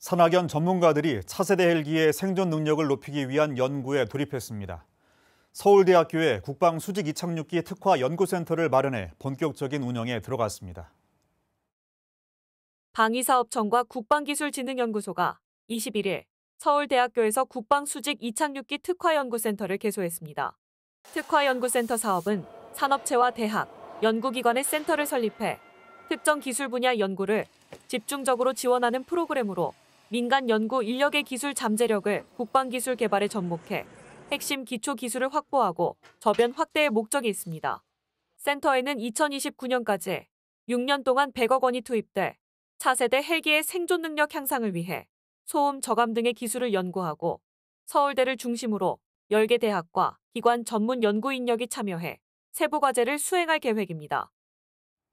산학연 전문가들이 차세대 헬기의 생존 능력을 높이기 위한 연구에 돌입했습니다. 서울대학교의 국방수직 이착륙기 특화 연구센터를 마련해 본격적인 운영에 들어갔습니다. 방위사업청과 국방기술진흥연구소가 21일 서울대학교에서 국방수직 이착륙기 특화연구센터를 개소했습니다. 특화연구센터 사업은 산업체와 대학, 연구기관의 센터를 설립해 특정 기술 분야 연구를 집중적으로 지원하는 프로그램으로 민간 연구 인력의 기술 잠재력을 국방기술 개발에 접목해 핵심 기초 기술을 확보하고 저변 확대의 목적이 있습니다. 센터에는 2029년까지 6년 동안 100억 원이 투입돼 차세대 헬기의 생존 능력 향상을 위해 소음 저감 등의 기술을 연구하고 서울대를 중심으로 10개 대학과 기관 전문 연구 인력이 참여해 세부 과제를 수행할 계획입니다.